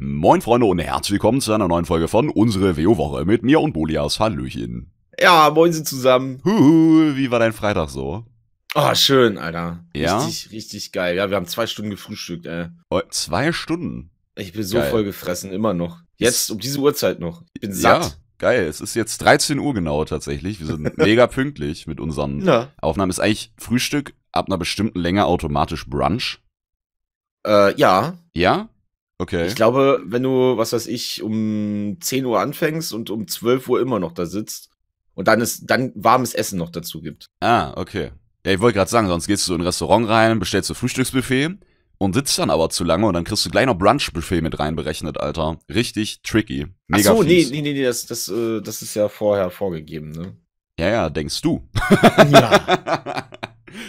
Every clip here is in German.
Moin Freunde und herzlich willkommen zu einer neuen Folge von Unsere WO-Woche mit mir und Bolias. Hallöchen. Ja, moin sind zusammen. Huhu, wie war dein Freitag so? oh, schön, Alter. Ja? Richtig, richtig geil. Ja, wir haben zwei Stunden gefrühstückt, ey. Oh, zwei Stunden? Ich bin so geil. voll gefressen, immer noch. Jetzt, um diese Uhrzeit noch. Ich bin satt. Ja. Geil, es ist jetzt 13 Uhr genau tatsächlich. Wir sind mega pünktlich mit unseren ja. Aufnahmen. Ist eigentlich Frühstück ab einer bestimmten Länge automatisch Brunch? Äh, ja. Ja? Okay. Ich glaube, wenn du, was weiß ich, um 10 Uhr anfängst und um 12 Uhr immer noch da sitzt und dann ist dann warmes Essen noch dazu gibt. Ah, okay. Ja, ich wollte gerade sagen, sonst gehst du in ein Restaurant rein, bestellst du Frühstücksbuffet und sitzt dann aber zu lange und dann kriegst du gleich noch Brunchbuffet mit reinberechnet, Alter. Richtig tricky. Mega Ach so, nee, nee, nee, nee, das, das, äh, das ist ja vorher vorgegeben, ne? Ja, ja, denkst du. ja.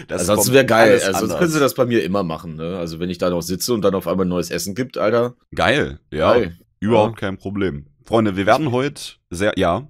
Das Ansonsten wäre geil. Also, sonst also können sie das bei mir immer machen. Ne? Also wenn ich da noch sitze und dann auf einmal neues Essen gibt, Alter. Geil, ja. Geil. Überhaupt ja. kein Problem. Freunde, wir werden heute sehr, ja.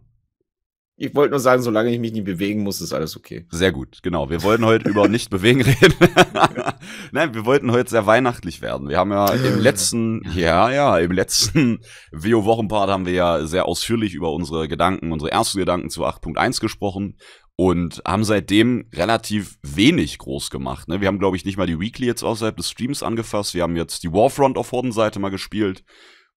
Ich wollte nur sagen, solange ich mich nicht bewegen muss, ist alles okay. Sehr gut, genau. Wir wollten heute über nicht bewegen reden. Nein, wir wollten heute sehr weihnachtlich werden. Wir haben ja im letzten, ja, ja, im letzten vo wochenpart haben wir ja sehr ausführlich über unsere Gedanken, unsere ersten Gedanken zu 8.1 gesprochen und haben seitdem relativ wenig groß gemacht. Ne? Wir haben, glaube ich, nicht mal die Weekly jetzt außerhalb des Streams angefasst. Wir haben jetzt die Warfront auf Hordenseite mal gespielt.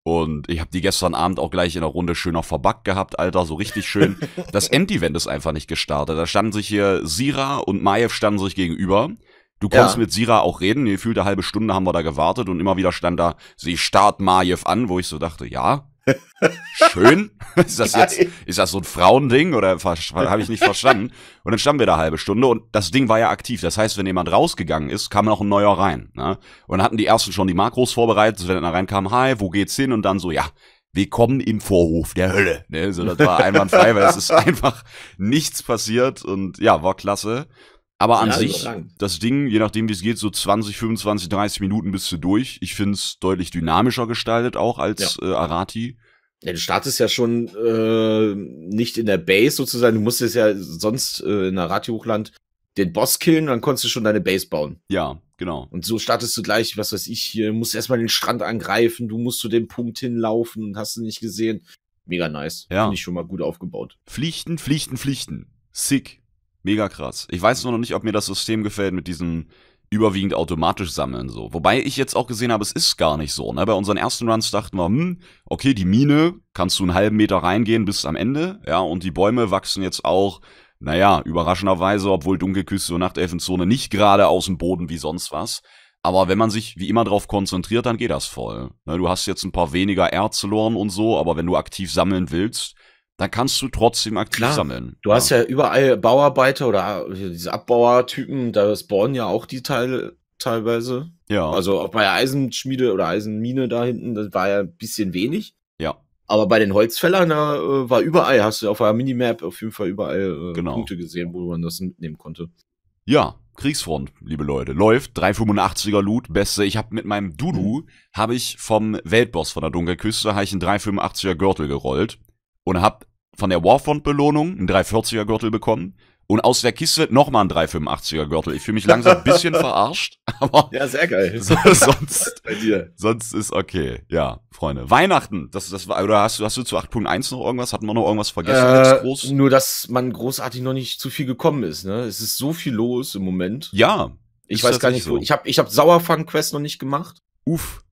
Und ich habe die gestern Abend auch gleich in der Runde schön noch verbuggt gehabt, Alter, so richtig schön. Das End-Event ist einfach nicht gestartet. Da standen sich hier Sira und Maiev standen sich gegenüber. Du konntest ja. mit Sira auch reden. Gefühlt eine halbe Stunde haben wir da gewartet und immer wieder stand da, sie starrt Maiev an, wo ich so dachte, ja, Schön? Ist das jetzt, ist das so ein Frauending oder habe ich nicht verstanden? Und dann standen wir da halbe Stunde und das Ding war ja aktiv. Das heißt, wenn jemand rausgegangen ist, kam noch ein neuer rein. Ne? Und dann hatten die ersten schon die Makros vorbereitet, wenn einer reinkam, hi, wo geht's hin? Und dann so, ja, wir kommen im Vorhof der Hölle. Ne? So, das war einwandfrei, weil es ist einfach nichts passiert und ja, war klasse. Aber an ja, sich, das Ding, je nachdem wie es geht, so 20, 25, 30 Minuten bist du durch. Ich finde es deutlich dynamischer gestaltet auch als ja. äh, Arati. Ja, du startest ja schon äh, nicht in der Base sozusagen. Du musstest ja sonst äh, in Arati-Hochland den Boss killen, dann konntest du schon deine Base bauen. Ja, genau. Und so startest du gleich, was weiß ich, hier musst erstmal den Strand angreifen, du musst zu dem Punkt hinlaufen und hast du nicht gesehen. Mega nice. Ja. Finde ich schon mal gut aufgebaut. Pflichten, Pflichten, Pflichten. Sick. Mega krass. Ich weiß nur noch nicht, ob mir das System gefällt mit diesem überwiegend automatisch sammeln so. Wobei ich jetzt auch gesehen habe, es ist gar nicht so. Ne? Bei unseren ersten Runs dachten wir, hm, okay, die Mine kannst du einen halben Meter reingehen bis am Ende, ja, und die Bäume wachsen jetzt auch, naja, überraschenderweise, obwohl Dunkelküste und Nachtelfenzone nicht gerade aus dem Boden wie sonst was. Aber wenn man sich wie immer drauf konzentriert, dann geht das voll. Ne? Du hast jetzt ein paar weniger Erzloren und so, aber wenn du aktiv sammeln willst, dann kannst du trotzdem aktiv Klar. sammeln. Du ja. hast ja überall Bauarbeiter oder diese Abbauertypen, da spawnen ja auch die Teile teilweise. Ja. Also auch bei der Eisenschmiede oder Eisenmine da hinten, das war ja ein bisschen wenig. Ja. Aber bei den Holzfällern da äh, war überall, hast du auf der Minimap auf jeden Fall überall äh, genau. Punkte gesehen, wo man das mitnehmen konnte. Ja, Kriegsfront, liebe Leute. Läuft, 385er Loot, beste. Ich habe mit meinem Dudu, mhm. habe ich vom Weltboss von der Dunkelküste, habe ich einen 385er Gürtel gerollt und habe von der Warfront-Belohnung einen 340er Gürtel bekommen und aus der Kiste nochmal ein 385er Gürtel. Ich fühle mich langsam ein bisschen verarscht, aber. Ja, sehr geil. sonst, bei dir. sonst ist okay. Ja, Freunde. Weihnachten, das, das war, oder hast du, hast du zu 8.1 noch irgendwas? Hatten wir noch irgendwas vergessen? Äh, nur, dass man großartig noch nicht zu viel gekommen ist, ne? Es ist so viel los im Moment. Ja. Ich weiß gar nicht, so. ich habe ich hab Sauerfang-Quest noch nicht gemacht. Uff.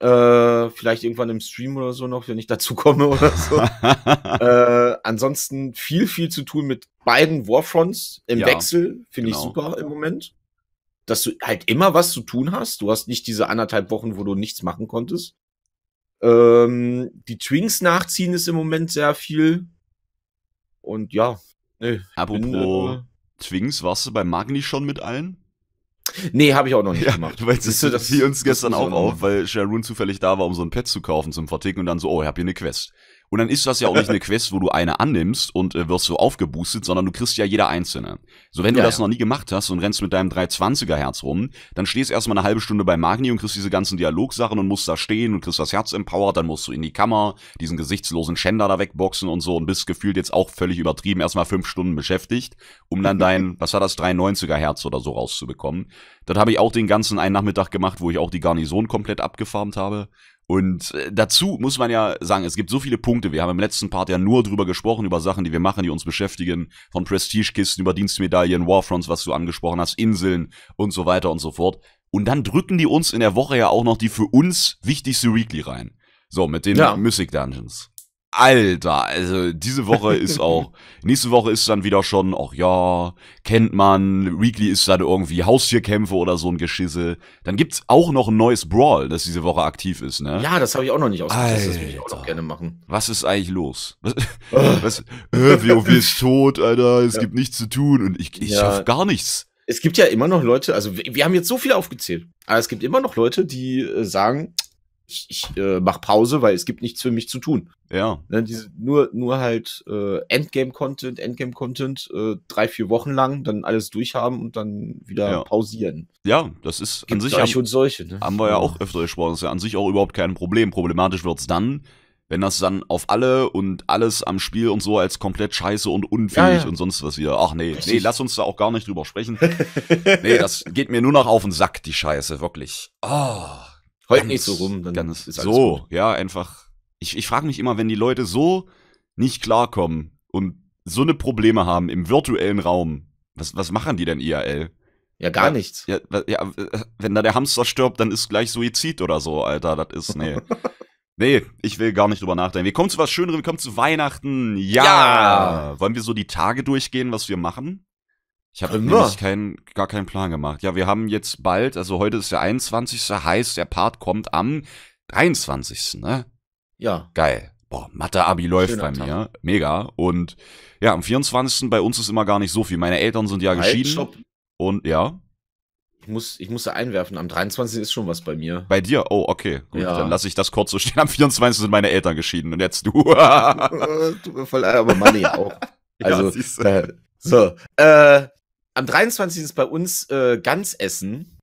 Äh, vielleicht irgendwann im Stream oder so noch, wenn ich dazu komme oder so. äh, ansonsten viel, viel zu tun mit beiden Warfronts im ja, Wechsel. Finde genau. ich super im Moment. Dass du halt immer was zu tun hast. Du hast nicht diese anderthalb Wochen, wo du nichts machen konntest. Ähm, die Twinks nachziehen ist im Moment sehr viel. Und ja, nee. Apropos bin, äh, Twinks, warst du bei Magni schon mit allen? Nee, habe ich auch noch nicht ja, gemacht. Weil das, das, das fiel uns gestern auch auf, weil Sharon zufällig da war, um so ein Pet zu kaufen zum Verticken und dann so, oh, ich habe hier eine Quest. Und dann ist das ja auch nicht eine Quest, wo du eine annimmst und äh, wirst so aufgeboostet, sondern du kriegst ja jeder einzelne. So, wenn du ja, das ja. noch nie gemacht hast und rennst mit deinem 320er Herz rum, dann stehst erstmal eine halbe Stunde bei Magni und kriegst diese ganzen Dialogsachen und musst da stehen und kriegst das Herz empowered, dann musst du in die Kammer, diesen gesichtslosen Schänder da wegboxen und so und bist gefühlt jetzt auch völlig übertrieben, erstmal fünf Stunden beschäftigt, um dann dein, was war das, 390er Herz oder so rauszubekommen. Das habe ich auch den ganzen einen Nachmittag gemacht, wo ich auch die Garnison komplett abgefarmt habe und äh, dazu muss man ja sagen, es gibt so viele Punkte. Wir haben im letzten Part ja nur drüber gesprochen, über Sachen, die wir machen, die uns beschäftigen. Von Prestigekisten über Dienstmedaillen, Warfronts, was du angesprochen hast, Inseln und so weiter und so fort. Und dann drücken die uns in der Woche ja auch noch die für uns wichtigste Weekly rein. So, mit den ja. Mystic Dungeons. Alter, also diese Woche ist auch, nächste Woche ist dann wieder schon, ach ja, kennt man, Weekly ist dann irgendwie Haustierkämpfe oder so ein Geschisse. Dann gibt's auch noch ein neues Brawl, das diese Woche aktiv ist, ne? Ja, das habe ich auch noch nicht ausgetestet, das würde ich auch noch gerne machen. Was ist eigentlich los? Was, was äh, WoW ist tot, Alter, es ja. gibt nichts zu tun und ich, ich ja. schaff gar nichts. Es gibt ja immer noch Leute, also wir, wir haben jetzt so viel aufgezählt, aber es gibt immer noch Leute, die äh, sagen, ich, ich äh, mache Pause, weil es gibt nichts für mich zu tun. Ja. Ne, diese, nur, nur halt äh, Endgame-Content, Endgame-Content, äh, drei, vier Wochen lang, dann alles durchhaben und dann wieder ja. pausieren. Ja, das ist gibt an sich. Solche haben, und solche, ne? Haben wir ja auch öfter gesprochen, das ist ja an sich auch überhaupt kein Problem. Problematisch wird's dann, wenn das dann auf alle und alles am Spiel und so als komplett scheiße und unfähig ja, ja. und sonst was wieder. Ach nee, nee, lass uns da auch gar nicht drüber sprechen. nee, das geht mir nur noch auf den Sack, die Scheiße, wirklich. Oh. Heute nicht so rum, dann ganz ist alles so, gut. ja, einfach. Ich, ich frage mich immer, wenn die Leute so nicht klarkommen und so eine Probleme haben im virtuellen Raum, was, was machen die denn IRL? Ja, gar ja, nichts. Ja, ja, äh, wenn da der Hamster stirbt, dann ist gleich Suizid oder so, Alter. Das ist, nee. nee, ich will gar nicht drüber nachdenken. Wir kommen zu was Schöneren, wir kommen zu Weihnachten. Ja! ja! Wollen wir so die Tage durchgehen, was wir machen? Ich habe nämlich kein, gar keinen Plan gemacht. Ja, wir haben jetzt bald, also heute ist der 21. heißt, der Part kommt am 23. Ne? Ja. Geil. Boah, Mathe-Abi läuft Schöner bei Tag. mir. Mega. Und ja, am 24. bei uns ist immer gar nicht so viel. Meine Eltern sind ja halt, geschieden. Stopp. Und ja. Ich muss, ich muss da einwerfen, am 23. ist schon was bei mir. Bei dir? Oh, okay. Gut, ja. dann lasse ich das kurz so stehen. Am 24. sind meine Eltern geschieden und jetzt du. Tut mir voll leid, aber meine auch. Also, ja, äh, so. Äh, am 23. ist bei uns äh, essen,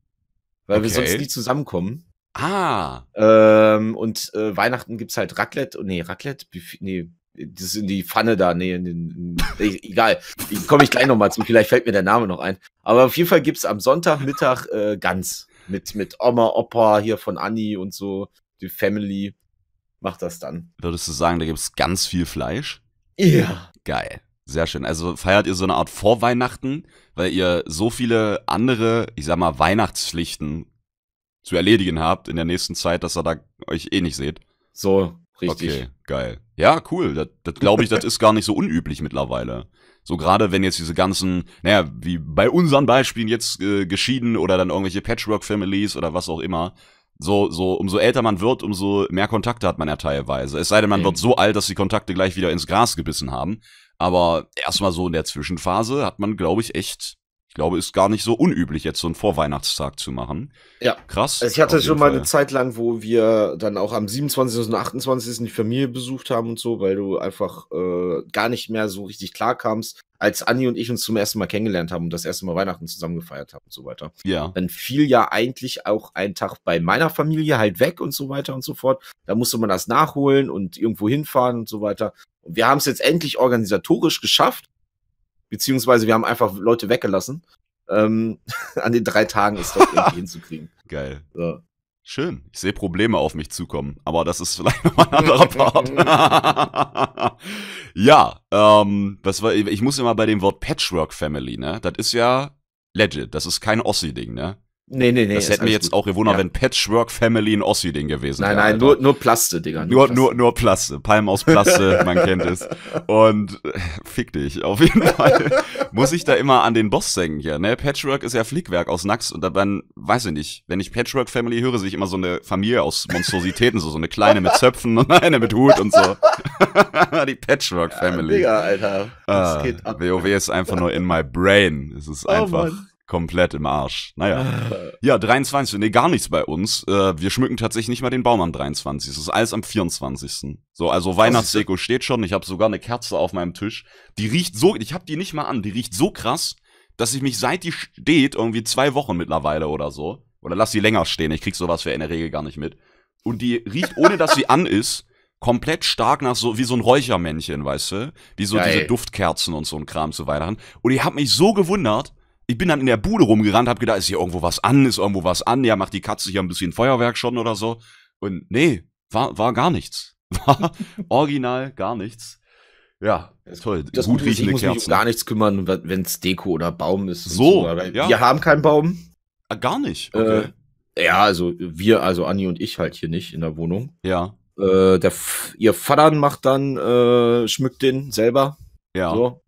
weil okay. wir sonst nie zusammenkommen. Ah. Ähm, und äh, Weihnachten gibt's halt Raclette, nee, Raclette, nee, das ist in die Pfanne da, nee, in den, in, egal, komme ich gleich nochmal zu, vielleicht fällt mir der Name noch ein. Aber auf jeden Fall gibt's am Sonntagmittag äh, Gans mit, mit Oma, Opa hier von Anni und so, die Family macht das dann. Würdest du sagen, da gibt's ganz viel Fleisch? Ja. Geil, sehr schön. Also feiert ihr so eine Art Vorweihnachten? weil ihr so viele andere, ich sag mal, Weihnachtspflichten zu erledigen habt in der nächsten Zeit, dass ihr da euch eh nicht seht. So, richtig. Okay, geil. Ja, cool. Das, das glaube ich, das ist gar nicht so unüblich mittlerweile. So gerade wenn jetzt diese ganzen, naja, wie bei unseren Beispielen jetzt äh, geschieden oder dann irgendwelche Patchwork-Families oder was auch immer. So, so, umso älter man wird, umso mehr Kontakte hat man ja teilweise. Es sei denn, man mhm. wird so alt, dass die Kontakte gleich wieder ins Gras gebissen haben. Aber erstmal so in der Zwischenphase hat man, glaube ich, echt ich glaube, ist gar nicht so unüblich, jetzt so einen Vorweihnachtstag zu machen. Ja. Krass. Also ich hatte schon mal eine Zeit lang, wo wir dann auch am 27. und 28. die Familie besucht haben und so, weil du einfach äh, gar nicht mehr so richtig klarkamst, als Anni und ich uns zum ersten Mal kennengelernt haben und das erste Mal Weihnachten zusammen gefeiert haben und so weiter. Ja. Dann fiel ja eigentlich auch ein Tag bei meiner Familie halt weg und so weiter und so fort. Da musste man das nachholen und irgendwo hinfahren und so weiter. Und wir haben es jetzt endlich organisatorisch geschafft, Beziehungsweise wir haben einfach Leute weggelassen. Ähm, an den drei Tagen ist das irgendwie hinzukriegen. Geil. So. Schön. Ich sehe Probleme auf mich zukommen, aber das ist vielleicht noch ein anderer Part. ja, ähm, das war, ich muss immer bei dem Wort Patchwork Family, ne? Das ist ja legit, das ist kein Ossi-Ding, ne? Nee, nee, nee. Das hätte mir jetzt gut. auch gewundert, ja. wenn Patchwork Family in Ossi Ding gewesen wäre. Nein, nein, nur, nur Plaste, Digga. Nur, nur, Plaste. nur, nur Plaste. Palm aus Plaste, man kennt es. Und äh, fick dich. Auf jeden Fall muss ich da immer an den Boss denken hier, ne? Patchwork ist ja Flickwerk aus Nax und dann, weiß ich nicht, wenn ich Patchwork Family höre, sehe ich immer so eine Familie aus Monstrositäten, so, so eine kleine mit Zöpfen und eine mit Hut und so. Die Patchwork Family. Digga, Alter. Das ah, geht ab. WoW ist einfach nur in my brain. Es ist oh, einfach. Mann komplett im Arsch. Naja. Äh. Ja, 23. Nee, gar nichts bei uns. Äh, wir schmücken tatsächlich nicht mal den Baum am 23. Es ist alles am 24. So, also Weihnachtsdeko steht schon. Ich habe sogar eine Kerze auf meinem Tisch. Die riecht so, ich habe die nicht mal an. Die riecht so krass, dass ich mich seit die steht, irgendwie zwei Wochen mittlerweile oder so. Oder lass die länger stehen. Ich krieg sowas für in der Regel gar nicht mit. Und die riecht, ohne dass sie an ist, komplett stark nach so, wie so ein Räuchermännchen, weißt du? Wie so Geil. diese Duftkerzen und so ein Kram zu Weihnachten. Und ich habe mich so gewundert, ich bin dann in der Bude rumgerannt, hab gedacht, ist hier irgendwo was an, ist irgendwo was an, ja, macht die Katze hier ein bisschen Feuerwerk schon oder so. Und nee, war, war gar nichts. War original gar nichts. Ja, toll. Das gut riechende ist, ich muss mich um gar nichts kümmern, wenn es Deko oder Baum ist. So, so. Ja. wir haben keinen Baum. Ah, Gar nicht. Äh, okay. Äh, ja, also wir, also Anni und ich halt hier nicht in der Wohnung. Ja. Äh, der, ihr Vater macht dann, äh, schmückt den selber. Ja. So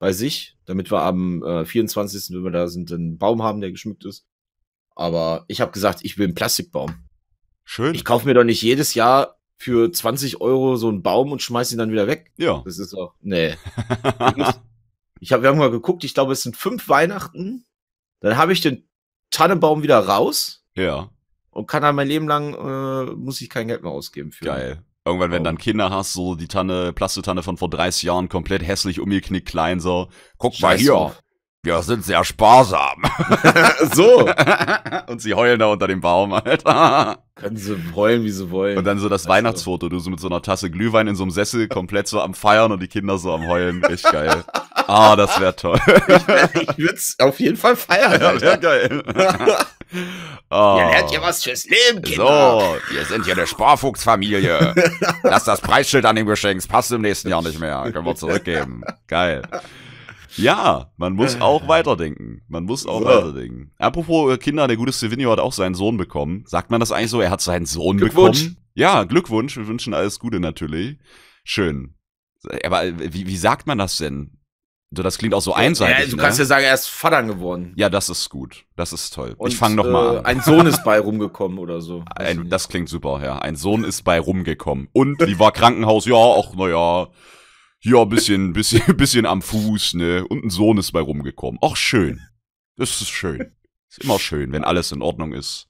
bei sich, damit wir am äh, 24., wenn wir da sind, einen Baum haben, der geschmückt ist. Aber ich habe gesagt, ich will einen Plastikbaum. Schön. Ich kaufe mir doch nicht jedes Jahr für 20 Euro so einen Baum und schmeiß ihn dann wieder weg. Ja. Das ist auch, nee. ich hab, wir haben mal geguckt, ich glaube, es sind fünf Weihnachten. Dann habe ich den Tannenbaum wieder raus. Ja. Und kann dann mein Leben lang, äh, muss ich kein Geld mehr ausgeben für. Geil. Irgendwann, wenn oh. dann Kinder hast, so die Tanne, Plastetanne von vor 30 Jahren komplett hässlich umgeknickt klein, so, guck Scheiß mal hier, auf. Wir sind sehr sparsam. so. Und sie heulen da unter dem Baum, Alter. Können sie heulen, wie sie wollen. Und dann so das also. Weihnachtsfoto, du so mit so einer Tasse Glühwein in so einem Sessel, komplett so am Feiern und die Kinder so am Heulen. Echt geil. Ah, das wäre toll. ich, ich würde es auf jeden Fall feiern. Ja, wär geil. Oh. Ihr lernt ja was fürs Leben, Kinder. So, wir sind hier eine Sparfuchsfamilie. Lass das Preisschild an dem Geschenk, passt im nächsten Jahr nicht mehr. Können wir zurückgeben. Geil. Ja, man muss äh. auch weiterdenken. Man muss auch so. weiterdenken. Apropos äh, Kinder, der gute Stevenio hat auch seinen Sohn bekommen. Sagt man das eigentlich so? Er hat seinen Sohn bekommen. Ja, Glückwunsch. Wir wünschen alles Gute natürlich. Schön. Aber äh, wie, wie sagt man das denn? So, das klingt auch so einseitig. Ja, du kannst ne? ja sagen, er ist Vater geworden. Ja, das ist gut. Das ist toll. Und, ich fange nochmal äh, an. Ein Sohn ist bei rumgekommen oder so. Ein, das klingt super, ja. Ein Sohn ist bei rumgekommen. Und die war Krankenhaus, ja, ach, naja. Ja, bisschen, bisschen, bisschen am Fuß, ne? Und ein Sohn ist bei rumgekommen. Auch schön. Das ist schön. Ist immer schön, wenn alles in Ordnung ist.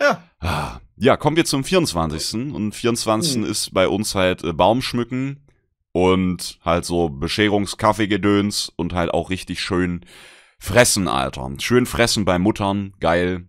Ja. Ah. Ja, kommen wir zum 24. Und 24. Hm. ist bei uns halt äh, Baumschmücken und halt so Bescherungskaffeegedöns und halt auch richtig schön fressen, Alter. Schön fressen bei Muttern, geil.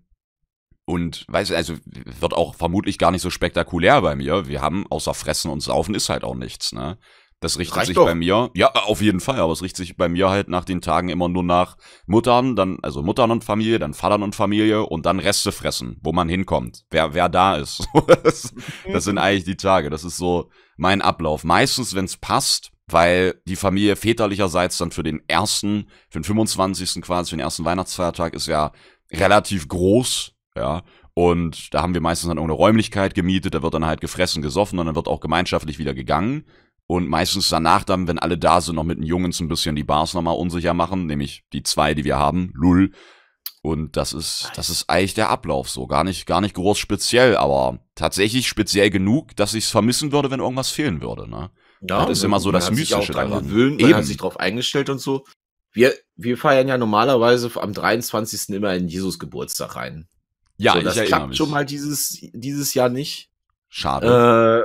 Und weiß also wird auch vermutlich gar nicht so spektakulär bei mir. Wir haben außer fressen und saufen ist halt auch nichts, ne? Das richtet Reicht sich doch. bei mir, ja, auf jeden Fall, aber es richtet sich bei mir halt nach den Tagen immer nur nach Muttern, dann, also Muttern und Familie, dann Vatern und Familie und dann Reste fressen, wo man hinkommt, wer, wer da ist. das, das sind mhm. eigentlich die Tage. Das ist so mein Ablauf. Meistens, wenn es passt, weil die Familie väterlicherseits dann für den ersten, für den 25. quasi, für den ersten Weihnachtsfeiertag ist ja relativ groß, ja. Und da haben wir meistens dann irgendeine Räumlichkeit gemietet, da wird dann halt gefressen, gesoffen und dann wird auch gemeinschaftlich wieder gegangen und meistens danach dann, wenn alle da sind, noch mit den Jungs ein bisschen die Bars nochmal unsicher machen, nämlich die zwei, die wir haben, Lull. Und das ist, das ist eigentlich der Ablauf so. Gar nicht, gar nicht groß speziell, aber tatsächlich speziell genug, dass ich es vermissen würde, wenn irgendwas fehlen würde. Ne? Ja, das ist immer so das Mystische daran. Gewöhnt, man Eben. hat sich drauf eingestellt und so. Wir, wir feiern ja normalerweise am 23. immer in Jesus Geburtstag rein. Ja, so, das klappt mich. schon mal dieses, dieses Jahr nicht. Schade.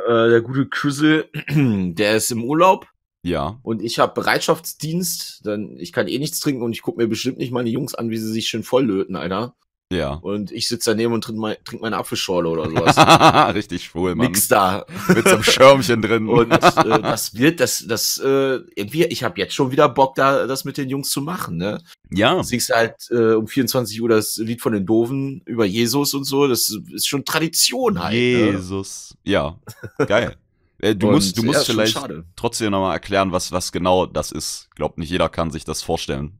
Äh, äh, der gute Crizzle, der ist im Urlaub. Ja. Und ich habe Bereitschaftsdienst, denn ich kann eh nichts trinken und ich gucke mir bestimmt nicht meine Jungs an, wie sie sich schön volllöten, Alter. Ja. Und ich sitze daneben und trinke mein, trink meine Apfelschorle oder sowas. Richtig schwul, Mann. Nix da. Mit so einem Schirmchen drin. Und äh, das wird, das, das, äh, irgendwie, ich habe jetzt schon wieder Bock, da das mit den Jungs zu machen, ne? Ja. Du singst halt äh, um 24 Uhr das Lied von den Doven über Jesus und so. Das ist schon Tradition halt. Ne? Jesus. Ne? Ja. Geil. Äh, du, und, musst, du musst, ja, musst vielleicht trotzdem nochmal erklären, was, was genau das ist. Glaubt nicht jeder kann sich das vorstellen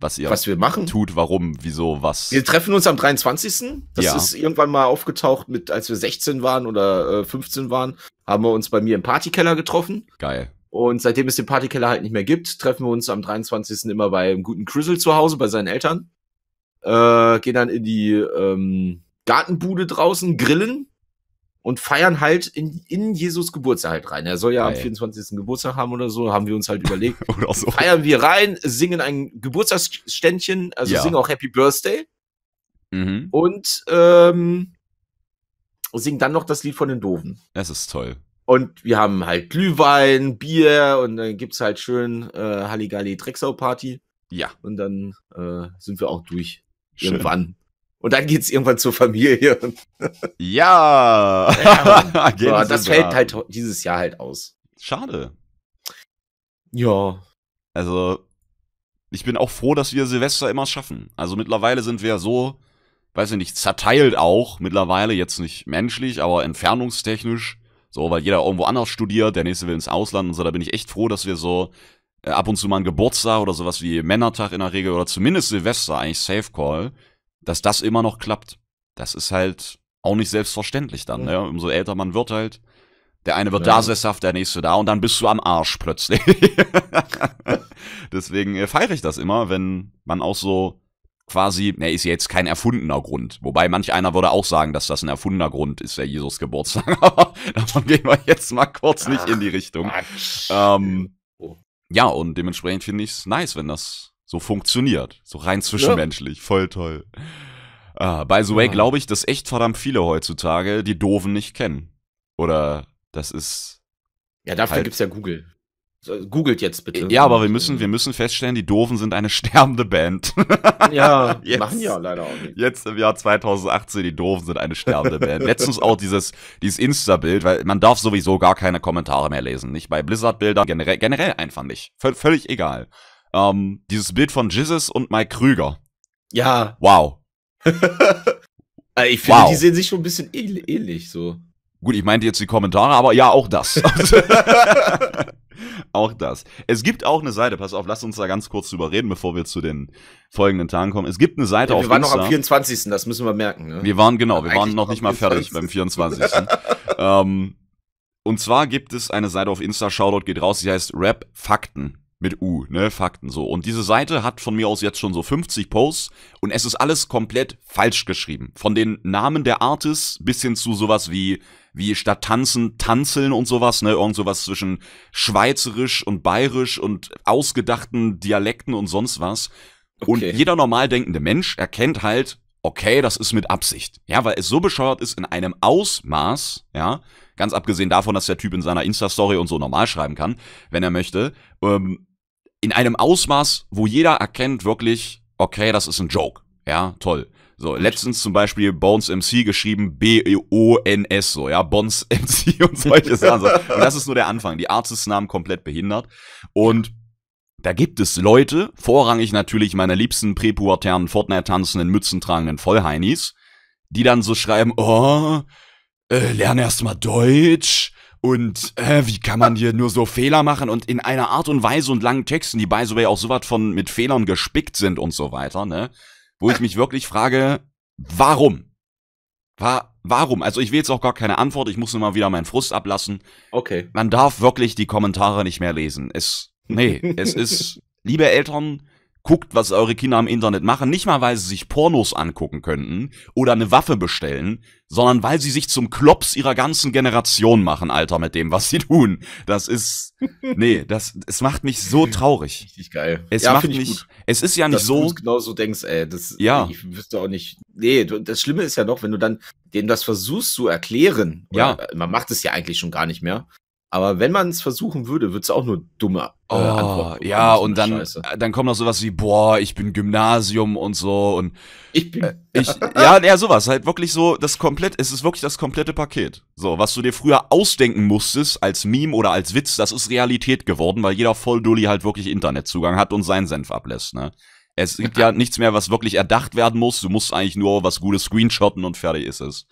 was ihr was wir machen. tut, warum, wieso, was. Wir treffen uns am 23. Das ja. ist irgendwann mal aufgetaucht, mit, als wir 16 waren oder äh, 15 waren, haben wir uns bei mir im Partykeller getroffen. Geil. Und seitdem es den Partykeller halt nicht mehr gibt, treffen wir uns am 23. immer bei einem guten Crizzle zu Hause, bei seinen Eltern. Äh, gehen dann in die ähm, Gartenbude draußen, grillen und feiern halt in, in Jesus Geburtstag halt rein. Er soll ja Nein. am 24. Geburtstag haben oder so, haben wir uns halt überlegt. oder so. Feiern wir rein, singen ein Geburtstagsständchen, also ja. singen auch Happy Birthday. Mhm. Und ähm, singen dann noch das Lied von den Doofen. Das ist toll. Und wir haben halt Glühwein, Bier und dann gibt's halt schön äh, Halligalli Drecksau Party. Ja. Und dann äh, sind wir auch durch. Schön. Irgendwann. Und dann geht's irgendwann zur Familie. ja. ja. so, das fällt dran. halt dieses Jahr halt aus. Schade. Ja. Also, ich bin auch froh, dass wir Silvester immer schaffen. Also mittlerweile sind wir so, weiß ich nicht, zerteilt auch. Mittlerweile jetzt nicht menschlich, aber entfernungstechnisch. So, weil jeder irgendwo anders studiert, der nächste will ins Ausland und so. Da bin ich echt froh, dass wir so äh, ab und zu mal einen Geburtstag oder sowas wie Männertag in der Regel oder zumindest Silvester eigentlich Safe Call dass das immer noch klappt. Das ist halt auch nicht selbstverständlich dann. Ne? Umso älter man wird halt. Der eine wird ja. da sesshaft, der nächste da und dann bist du am Arsch plötzlich. Deswegen äh, feiere ich das immer, wenn man auch so quasi, ne, ist jetzt kein erfundener Grund. Wobei manch einer würde auch sagen, dass das ein erfundener Grund ist, der Jesus Geburtstag. Aber davon gehen wir jetzt mal kurz nicht in die Richtung. Ähm, oh. ja, und dementsprechend finde ich es nice, wenn das so funktioniert. So rein zwischenmenschlich. Ja. Voll toll. Ah, by the way, ja. glaube ich, dass echt verdammt viele heutzutage die Doofen nicht kennen. Oder das ist. Ja, dafür halt gibt's ja Google. Googelt jetzt bitte. Ja, aber wir müssen, wir müssen feststellen, die Doofen sind eine sterbende Band. Ja, jetzt, machen ja leider auch nicht. Jetzt im Jahr 2018, die Doofen sind eine sterbende Band. Letztens auch dieses, dieses Insta-Bild, weil man darf sowieso gar keine Kommentare mehr lesen. Nicht bei Blizzard-Bildern, generell, generell einfach nicht. V völlig egal. Ähm, dieses Bild von Jesus und Mike Krüger. Ja. Wow. Äh, ich finde, wow. die sehen sich schon ein bisschen ähnlich so. Gut, ich meinte jetzt die Kommentare, aber ja, auch das. auch das. Es gibt auch eine Seite, pass auf, lass uns da ganz kurz drüber reden, bevor wir zu den folgenden Tagen kommen. Es gibt eine Seite ja, wir auf Wir waren Insta. noch am 24., das müssen wir merken. Ne? Wir waren, genau, wir waren noch nicht mal fertig beim 24. ähm, und zwar gibt es eine Seite auf Insta, Shoutout geht raus, die heißt Rap Fakten. Mit U, ne? Fakten so. Und diese Seite hat von mir aus jetzt schon so 50 Posts und es ist alles komplett falsch geschrieben. Von den Namen der Artists bis hin zu sowas wie, wie statt tanzen, tanzeln und sowas, ne? Irgend sowas zwischen schweizerisch und bayerisch und ausgedachten Dialekten und sonst was. Okay. Und jeder normal denkende Mensch erkennt halt, okay, das ist mit Absicht. Ja, weil es so bescheuert ist in einem Ausmaß, ja, ganz abgesehen davon, dass der Typ in seiner Insta-Story und so normal schreiben kann, wenn er möchte, ähm, in einem Ausmaß, wo jeder erkennt wirklich, okay, das ist ein Joke. Ja, toll. So, letztens zum Beispiel Bones MC geschrieben B-O-N-S, so, ja, Bones MC und solche Sachen. So. Und das ist nur der Anfang. Die Arzt ist namen komplett behindert. Und da gibt es Leute, vorrangig natürlich meiner liebsten präpubertären, Fortnite-tanzenden, mützentragenden Vollheinis, die dann so schreiben, oh, äh, lerne erstmal Deutsch, und äh, wie kann man hier nur so Fehler machen und in einer Art und Weise und langen Texten, die by the way auch so was von mit Fehlern gespickt sind und so weiter, ne? Wo ich mich wirklich frage, warum? War, warum? Also ich will jetzt auch gar keine Antwort, ich muss nur mal wieder meinen Frust ablassen. Okay. Man darf wirklich die Kommentare nicht mehr lesen. Es, nee, es ist, liebe Eltern, guckt, was eure Kinder im Internet machen, nicht mal weil sie sich Pornos angucken könnten oder eine Waffe bestellen, sondern weil sie sich zum Klops ihrer ganzen Generation machen, Alter, mit dem, was sie tun. Das ist nee, das es macht mich so traurig. Richtig geil. Es ja, macht mich es ist ja nicht Dass so du genau so denkst, ey, das ja. ich wüsste auch nicht. Nee, das schlimme ist ja noch, wenn du dann dem das versuchst zu erklären. ja. Man macht es ja eigentlich schon gar nicht mehr. Aber wenn man es versuchen würde, würde es auch nur dummer. Äh, oh, ja, und dann, äh, dann kommt noch sowas wie, boah, ich bin Gymnasium und so und ich bin. Äh, ich, ja, ja, sowas. Halt wirklich so, das komplett, es ist wirklich das komplette Paket. So, was du dir früher ausdenken musstest als Meme oder als Witz, das ist Realität geworden, weil jeder Volldulli halt wirklich Internetzugang hat und seinen Senf ablässt, ne? Es gibt ja nichts mehr, was wirklich erdacht werden muss. Du musst eigentlich nur was Gutes screenshotten und fertig ist es.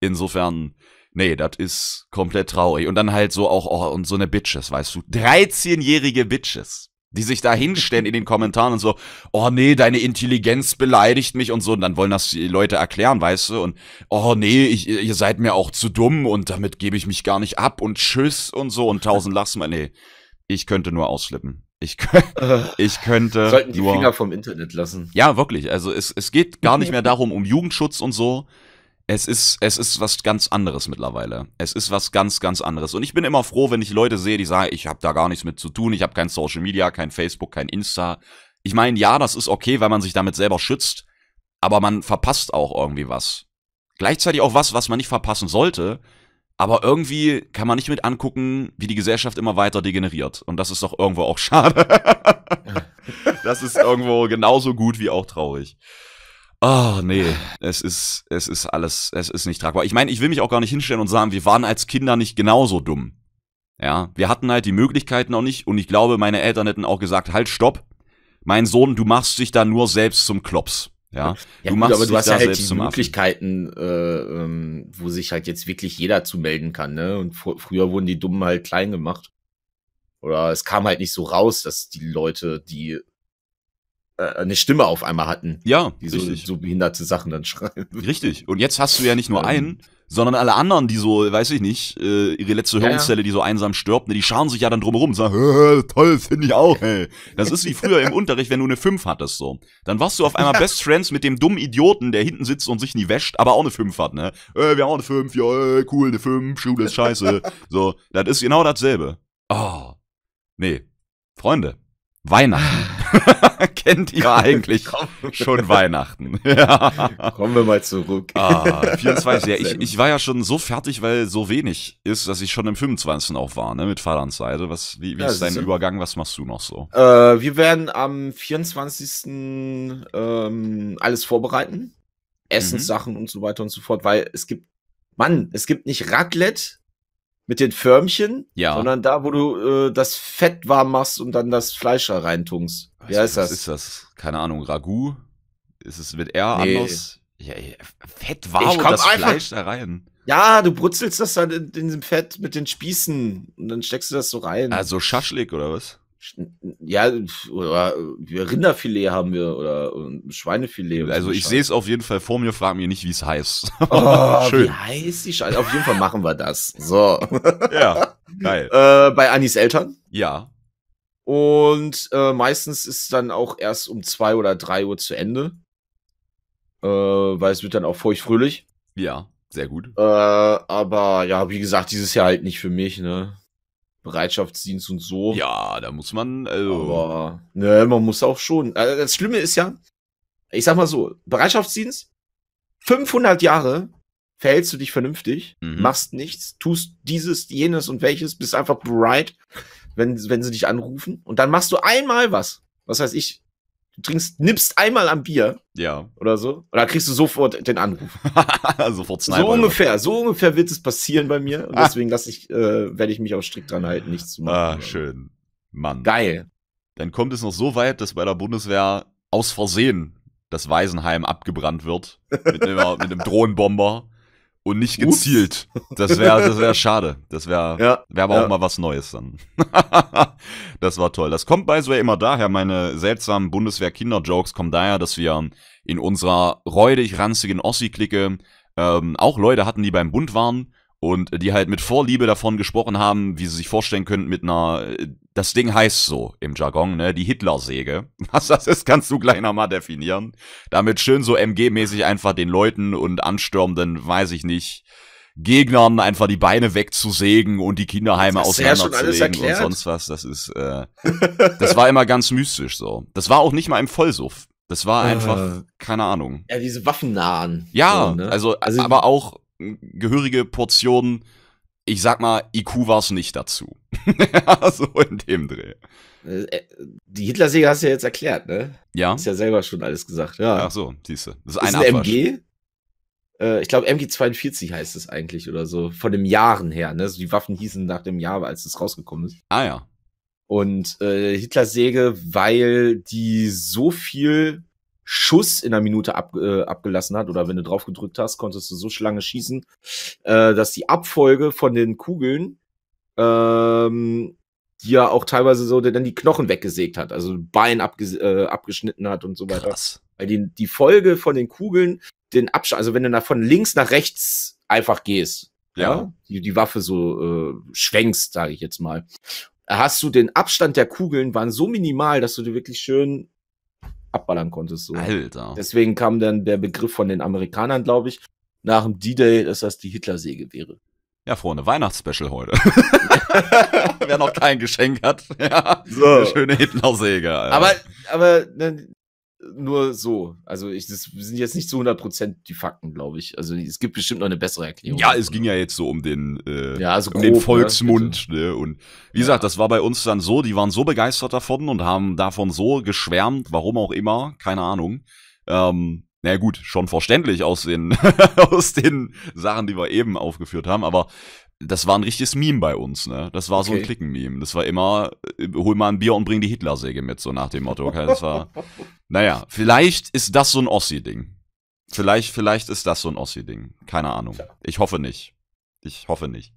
Insofern, Nee, das ist komplett traurig. Und dann halt so auch, oh, und so eine Bitches, weißt du. 13-jährige Bitches, die sich da hinstellen in den Kommentaren und so, oh nee, deine Intelligenz beleidigt mich und so. Und dann wollen das die Leute erklären, weißt du. Und oh nee, ich, ihr seid mir auch zu dumm und damit gebe ich mich gar nicht ab und tschüss und so und tausend mal. Nee, ich könnte nur ausflippen. Ich, ich könnte. Sollten die Finger vom Internet lassen. Ja, wirklich. Also es, es geht gar nicht mehr darum, um Jugendschutz und so es ist, es ist was ganz anderes mittlerweile. Es ist was ganz, ganz anderes. Und ich bin immer froh, wenn ich Leute sehe, die sagen, ich habe da gar nichts mit zu tun, ich habe kein Social Media, kein Facebook, kein Insta. Ich meine, ja, das ist okay, weil man sich damit selber schützt, aber man verpasst auch irgendwie was. Gleichzeitig auch was, was man nicht verpassen sollte, aber irgendwie kann man nicht mit angucken, wie die Gesellschaft immer weiter degeneriert. Und das ist doch irgendwo auch schade. das ist irgendwo genauso gut wie auch traurig. Oh, nee, es ist, es ist alles, es ist nicht tragbar. Ich meine, ich will mich auch gar nicht hinstellen und sagen, wir waren als Kinder nicht genauso dumm. Ja, wir hatten halt die Möglichkeiten auch nicht und ich glaube, meine Eltern hätten auch gesagt, halt, stopp, mein Sohn, du machst dich da nur selbst zum Klops. Ja, ja du gut, machst aber du hast ja halt die Möglichkeiten, äh, ähm, wo sich halt jetzt wirklich jeder zu melden kann, ne? Und fr früher wurden die Dummen halt klein gemacht. Oder es kam halt nicht so raus, dass die Leute, die äh, eine Stimme auf einmal hatten. Ja, die so, so, behinderte Sachen dann schreiben. Richtig. Und jetzt hast du ja nicht nur ähm. einen, sondern alle anderen, die so, weiß ich nicht, äh, ihre letzte Hörungszelle, ja, ja. die so einsam stirbt, ne, die schauen sich ja dann drumherum und sagen, hö, toll, finde ich auch, ey. Das ist wie früher im Unterricht, wenn du eine 5 hattest, so. Dann warst du auf einmal Best Friends mit dem dummen Idioten, der hinten sitzt und sich nie wäscht, aber auch eine 5 hat, ne. Äh, wir haben auch eine 5, ja, äh, cool, eine 5, Schule ist scheiße. so, das ist genau dasselbe. Oh. Nee. Freunde. Weihnachten kennt ihr eigentlich schon Weihnachten? ja. Kommen wir mal zurück. Ah, 24, ja, ich, ich war ja schon so fertig, weil so wenig ist, dass ich schon im 25. auch war, ne, mit Vaterlandsseite. Was, wie wie ja, ist dein Übergang? Was machst du noch so? Äh, wir werden am 24. Ähm, alles vorbereiten. Essenssachen mhm. und so weiter und so fort, weil es gibt, Mann, es gibt nicht Raclette, mit den Förmchen, ja. sondern da, wo du äh, das Fett warm machst und dann das Fleisch da reintunkst. Wie heißt das? ist das? Keine Ahnung, Ragu? Ist es mit R nee. anders? Ja, Fett warm und das einfach, Fleisch da rein. Ja, du brutzelst das dann in, in dem Fett mit den Spießen und dann steckst du das so rein. Also Schaschlik oder was? ja, oder äh, Rinderfilet haben wir oder äh, Schweinefilet. Also so ich sehe es auf jeden Fall vor mir, frag mir nicht, oh, wie es heißt. Oh, Schön. Wie heißt die Scheiße? Auf jeden Fall machen wir das. So. Ja, geil. Äh, bei Anis Eltern. Ja. Und äh, meistens ist es dann auch erst um zwei oder drei Uhr zu Ende. Äh, weil es wird dann auch feuchtfröhlich. Ja, sehr gut. Äh, aber ja, wie gesagt, dieses Jahr halt nicht für mich, ne? Bereitschaftsdienst und so. Ja, da muss man. Also aber ne, man muss auch schon. Also das Schlimme ist ja, ich sag mal so, Bereitschaftsdienst, 500 Jahre verhältst du dich vernünftig, mhm. machst nichts, tust dieses, jenes und welches, bist einfach bereit, wenn, wenn sie dich anrufen. Und dann machst du einmal was. Was heißt ich, du trinkst, nippst einmal am Bier. Ja. Oder so. Oder kriegst du sofort den Anruf. sofort Sniper. So ungefähr, so ungefähr wird es passieren bei mir. Und ah. deswegen lasse ich, äh, werde ich mich auch strikt dran halten, nichts zu machen. Ah, schön. Mann. Geil. Dann kommt es noch so weit, dass bei der Bundeswehr aus Versehen das Waisenheim abgebrannt wird. Mit, einer, mit einem Drohnenbomber und nicht gezielt. Ups. Das wäre das wär schade. Das wäre ja, wär aber ja. auch mal was Neues dann. das war toll. Das kommt bei so immer daher, meine seltsamen Bundeswehr-Kinder-Jokes kommen daher, dass wir in unserer räudig-ranzigen Ossi-Clique ähm, auch Leute hatten, die beim Bund waren und die halt mit Vorliebe davon gesprochen haben, wie sie sich vorstellen könnten, mit einer äh, das Ding heißt so im Jargon, ne? Die Hitlersäge. Was das ist, kannst du gleich nochmal definieren. Damit schön so MG-mäßig einfach den Leuten und anstürmenden, weiß ich nicht, Gegnern einfach die Beine wegzusägen und die Kinderheime auseinanderzulegen und sonst was. Das ist, äh, das war immer ganz mystisch so. Das war auch nicht mal im Vollsuff. Das war äh. einfach, äh, keine Ahnung. Ja, diese Waffennahen. Ja, so, ne? also, also, aber auch hm, gehörige Portionen ich sag mal, IQ war es nicht dazu. so also in dem Dreh. Äh, äh, die Hitlersäge hast du ja jetzt erklärt, ne? Ja. Ist ja selber schon alles gesagt, ja. Ach so, siehste. Das ist, ist ein Abwasch. MG. Äh, ich glaube, MG42 heißt es eigentlich oder so. Von dem Jahren her, ne? Also die Waffen hießen nach dem Jahr, als es rausgekommen ist. Ah ja. Und äh, Hitlersäge, weil die so viel Schuss in einer Minute ab, äh, abgelassen hat oder wenn du drauf gedrückt hast, konntest du so lange schießen, äh, dass die Abfolge von den Kugeln ähm, die ja auch teilweise so der dann die Knochen weggesägt hat, also Bein abges äh, abgeschnitten hat und so weiter. Krass. Weil die, die Folge von den Kugeln, den Abstand, also wenn du da von links nach rechts einfach gehst, ja, ja die, die Waffe so äh, schwenkst, sage ich jetzt mal, hast du den Abstand der Kugeln waren so minimal, dass du dir wirklich schön abballern konntest. So. Alter. Deswegen kam dann der Begriff von den Amerikanern, glaube ich, nach dem D-Day, dass das die Hitlersäge wäre. Ja, Freunde, Weihnachtsspecial heute. Wer noch kein Geschenk hat, ja, so. eine schöne Hitlersäge. Alter. Aber, aber ne, nur so. Also ich, das sind jetzt nicht zu 100% die Fakten, glaube ich. Also es gibt bestimmt noch eine bessere Erklärung. Ja, es ging ne? ja jetzt so um den, äh, ja, also um grob, den ne? Volksmund. Ne? Und wie gesagt, das war bei uns dann so, die waren so begeistert davon und haben davon so geschwärmt, warum auch immer, keine Ahnung. Ähm, na gut, schon verständlich aus den, aus den Sachen, die wir eben aufgeführt haben, aber das war ein richtiges Meme bei uns, ne? Das war okay. so ein Klicken-Meme. Das war immer, äh, hol mal ein Bier und bring die Hitlersäge mit, so nach dem Motto. Okay? Das war, naja, vielleicht ist das so ein Ossi-Ding. Vielleicht, vielleicht ist das so ein Ossi-Ding. Keine Ahnung. Ich hoffe nicht. Ich hoffe nicht.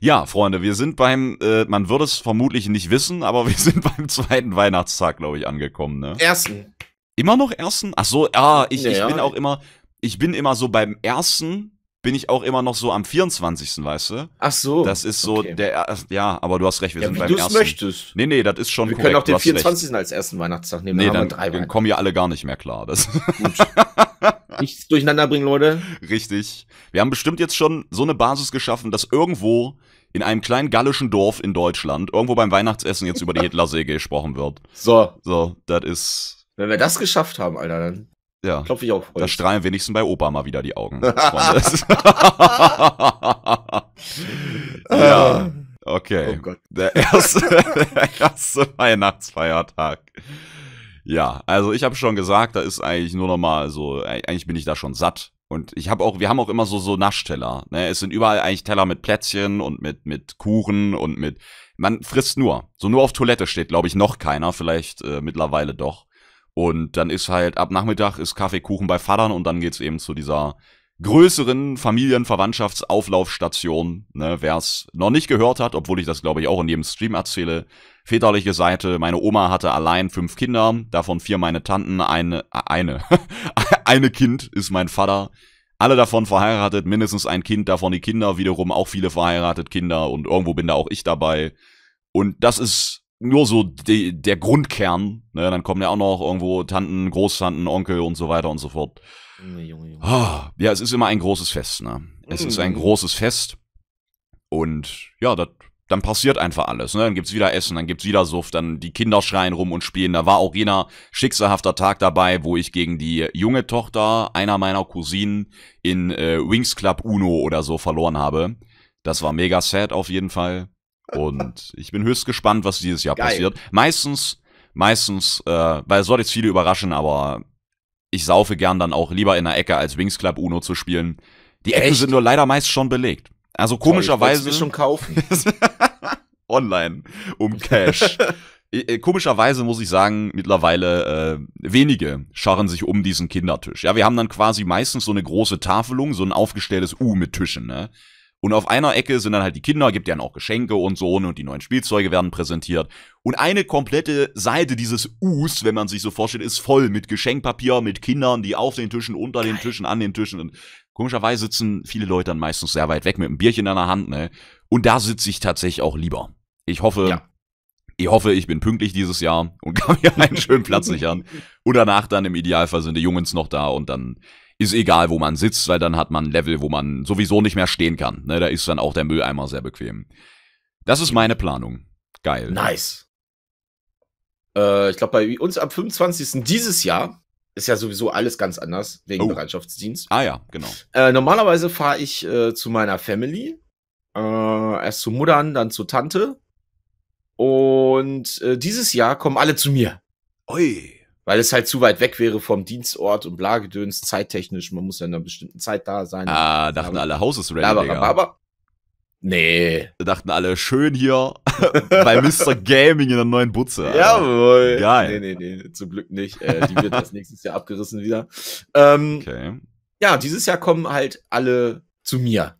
Ja, Freunde, wir sind beim, äh, man würde es vermutlich nicht wissen, aber wir sind beim zweiten Weihnachtstag, glaube ich, angekommen, ne? Ersten. Immer noch ersten? Ach so, ah, ich, ja, ich bin ja. auch immer, ich bin immer so beim ersten, bin ich auch immer noch so am 24. weißt du? Ach so. Das ist so okay. der ja, aber du hast recht, wir ja, sind wie beim ersten. möchtest. Nee, nee, das ist schon Wir korrekt, können auch den 24. Recht. als ersten Weihnachtstag nehmen, nee, dann, dann, dann kommen ja alle gar nicht mehr klar. Das Gut. Nichts durcheinander bringen, Leute. Richtig. Wir haben bestimmt jetzt schon so eine Basis geschaffen, dass irgendwo in einem kleinen gallischen Dorf in Deutschland irgendwo beim Weihnachtsessen jetzt über die Hitlersee gesprochen wird. So. So, das ist wenn wir das geschafft haben, Alter, dann ja. Klopfe ich auf Holz. Da strahlen wenigstens bei Obama wieder die Augen. ja. Ah. Okay. Oh der, erste, der erste Weihnachtsfeiertag. Ja, also ich habe schon gesagt, da ist eigentlich nur noch mal so, eigentlich bin ich da schon satt. Und ich habe auch, wir haben auch immer so so Naschteller. Ne? Es sind überall eigentlich Teller mit Plätzchen und mit mit Kuchen und mit. Man frisst nur. So nur auf Toilette steht, glaube ich, noch keiner. Vielleicht äh, mittlerweile doch. Und dann ist halt ab Nachmittag ist Kaffeekuchen bei Vatern und dann geht's eben zu dieser größeren Familienverwandtschaftsauflaufstation. Ne, Wer es noch nicht gehört hat, obwohl ich das glaube ich auch in jedem Stream erzähle, väterliche Seite, meine Oma hatte allein fünf Kinder, davon vier meine Tanten, eine, eine, eine Kind ist mein Vater. Alle davon verheiratet, mindestens ein Kind, davon die Kinder, wiederum auch viele verheiratet Kinder und irgendwo bin da auch ich dabei. Und das ist nur so die, der Grundkern. Ne? Dann kommen ja auch noch irgendwo Tanten, Großtanten, Onkel und so weiter und so fort. Junge, Junge, Junge. Ah, ja, es ist immer ein großes Fest. Ne? Es mhm. ist ein mhm. großes Fest. Und ja, das dann passiert einfach alles. Ne? Dann gibt's wieder Essen, dann gibt's wieder Suft, dann die Kinder schreien rum und spielen. Da war auch jener schicksalhafter Tag dabei, wo ich gegen die junge Tochter einer meiner Cousinen in äh, Wings Club Uno oder so verloren habe. Das war mega sad auf jeden Fall. Und ich bin höchst gespannt, was dieses Jahr Geil. passiert. Meistens, meistens, äh, weil es soll jetzt viele überraschen, aber ich saufe gern dann auch lieber in der Ecke, als Wings Club Uno zu spielen. Die Ecken Echt? sind nur leider meist schon belegt. Also komischerweise. Ich schon kaufen. Online um Cash. Äh, komischerweise muss ich sagen, mittlerweile äh, wenige scharren sich um diesen Kindertisch. Ja, wir haben dann quasi meistens so eine große Tafelung, so ein aufgestelltes U mit Tischen, ne? Und auf einer Ecke sind dann halt die Kinder, gibt denen auch Geschenke und so ne, und die neuen Spielzeuge werden präsentiert. Und eine komplette Seite dieses Us, wenn man sich so vorstellt, ist voll mit Geschenkpapier, mit Kindern, die auf den Tischen, unter den Tischen, an den Tischen. Und komischerweise sitzen viele Leute dann meistens sehr weit weg mit einem Bierchen in der Hand, ne? Und da sitze ich tatsächlich auch lieber. Ich hoffe, ja. ich hoffe, ich bin pünktlich dieses Jahr und kann mir einen schönen Platz sichern. Und danach dann im Idealfall sind die Jungs noch da und dann ist egal, wo man sitzt, weil dann hat man ein Level, wo man sowieso nicht mehr stehen kann. Ne, da ist dann auch der Mülleimer sehr bequem. Das ist meine Planung. Geil. Nice. Äh, ich glaube, bei uns am 25. dieses Jahr ist ja sowieso alles ganz anders wegen oh. Bereitschaftsdienst. Ah ja, genau. Äh, normalerweise fahre ich äh, zu meiner Family. Äh, erst zu Muttern, dann zu Tante. Und äh, dieses Jahr kommen alle zu mir. Oi. Weil es halt zu weit weg wäre vom Dienstort und Blagedöns, zeittechnisch. Man muss ja in einer bestimmten Zeit da sein. Ah, dachten alle, Haus ist ready, aber, Aber, aber, Nee. Da dachten alle, schön hier bei Mr. Gaming in der neuen Butze. Alter. Jawohl. Geil. Nee, nee, nee, zum Glück nicht. Äh, die wird das nächstes Jahr abgerissen wieder. Ähm, okay. Ja, dieses Jahr kommen halt alle zu mir.